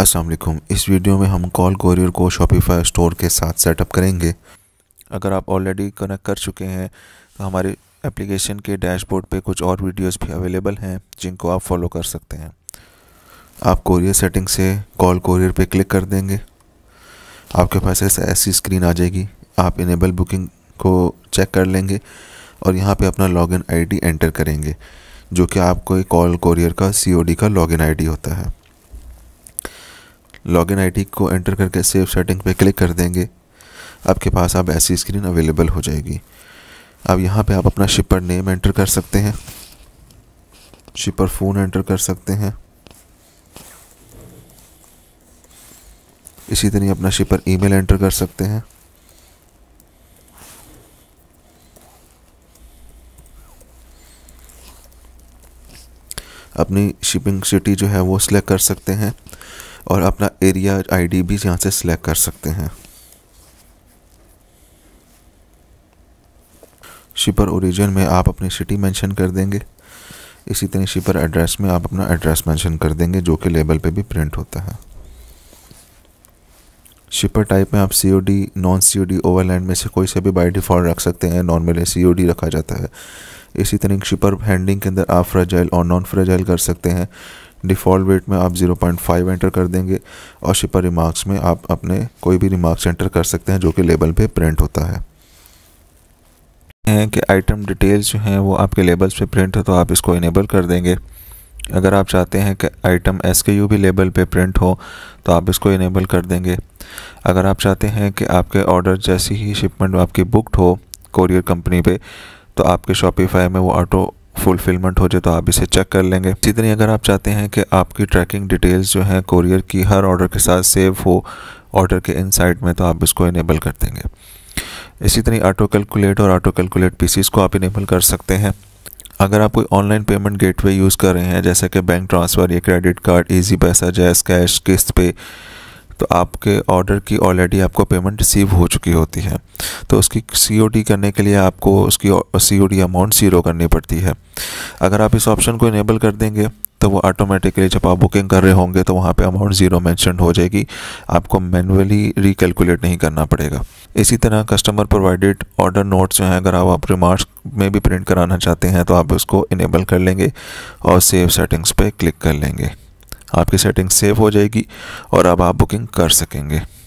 असलम इस वीडियो में हम कॉल कोरियर को शॉपिफाई स्टोर के साथ सेटअप करेंगे अगर आप ऑलरेडी कनेक्ट कर चुके हैं तो हमारे एप्लीकेशन के डैशबोर्ड पे कुछ और वीडियोस भी अवेलेबल हैं जिनको आप फॉलो कर सकते हैं आप कोरियर सेटिंग से कॉल कोरियर पे क्लिक कर देंगे आपके पास ऐसी स्क्रीन आ जाएगी आप इनेबल बुकिंग को चेक कर लेंगे और यहाँ पर अपना लॉग इन एंटर करेंगे जो कि आपको कॉल कोरियर का सी का लॉगिन इन होता है लॉगिन आईडी को एंटर करके सेव सेटिंग पे क्लिक कर देंगे आपके पास अब ऐसी स्क्रीन अवेलेबल हो जाएगी अब यहाँ पे आप अपना शिपर नेम एंटर कर सकते हैं शिपर फ़ोन एंटर कर सकते हैं इसी तरह अपना शिपर ईमेल एंटर कर सकते हैं अपनी शिपिंग सिटी जो है वो सिलेक्ट कर सकते हैं और अपना एरिया आईडी भी यहाँ से सिलेक्ट कर सकते हैं शिपर ओरिजिन में आप अपनी सिटी मेंशन कर देंगे इसी तरह शिपर एड्रेस में आप अपना एड्रेस मेंशन कर देंगे जो कि लेबल पे भी प्रिंट होता है शिपर टाइप में आप C O D non C O D overland में से कोई से भी बाई डिफ़ॉल्ट रख सकते हैं नॉर्मली सी ओ डी रखा जाता है इसी तरह शिपर हैंडिंग के अंदर आप फ्रेजाइल और नॉन फ्रेजाइल कर सकते हैं डिफ़ॉल्ट वेट में आप 0.5 एंटर कर देंगे और शिपर रिमार्क्स में आप अपने कोई भी रिमार्क्स एंटर कर सकते हैं जो कि लेबल पे प्रिंट होता है कि आइटम डिटेल्स जो हैं वो आपके लेबल्स पे प्रिंट हो तो आप इसको इनेबल कर देंगे अगर आप चाहते हैं कि आइटम एस के यू भी लेबल पे प्रिंट हो तो आप इसको इनेबल कर देंगे अगर आप चाहते हैं कि आपके ऑर्डर जैसी ही शिपमेंट आपकी बुकड हो कोरियर कंपनी पर तो आपके शॉपिफाई में वो ऑटो फुलफिलमेंट हो जाए तो आप इसे चेक कर लेंगे इसी तरह अगर आप चाहते हैं कि आपकी ट्रैकिंग डिटेल्स जो है कोरियर की हर ऑर्डर के साथ सेव हो ऑर्डर के इनसाइट में तो आप इसको इनेबल कर देंगे इसी तरह ऑटो कैलकुलेट और ऑटो कैलकुलेट पीसीस को आप इनेबल कर सकते हैं अगर आप कोई ऑनलाइन पेमेंट गेटवे यूज़ कर रहे हैं जैसे कि बैंक ट्रांसफ़र या क्रेडिट कार्ड इजी पैसा जैस कैश किस्त पे तो आपके ऑर्डर की ऑलरेडी आपको पेमेंट रिसीव हो चुकी होती है तो उसकी सी करने के लिए आपको उसकी सी अमाउंट ज़ीरो करनी पड़ती है अगर आप इस ऑप्शन को इनेबल कर देंगे तो वो ऑटोमेटिकली जब आप बुकिंग कर रहे होंगे तो वहाँ पे अमाउंट ज़ीरो मेंशन हो जाएगी आपको मैनुअली रिकलकुलेट नहीं करना पड़ेगा इसी तरह कस्टमर प्रोवाइडेड ऑर्डर नोट्स जो हैं अगर आप, आप रिमार्क्स में भी प्रिंट कराना चाहते हैं तो आप उसको इनेबल कर लेंगे और सेव सेटिंग्स पे क्लिक कर लेंगे आपकी सेटिंग सेव हो जाएगी और अब आप बुकिंग कर सकेंगे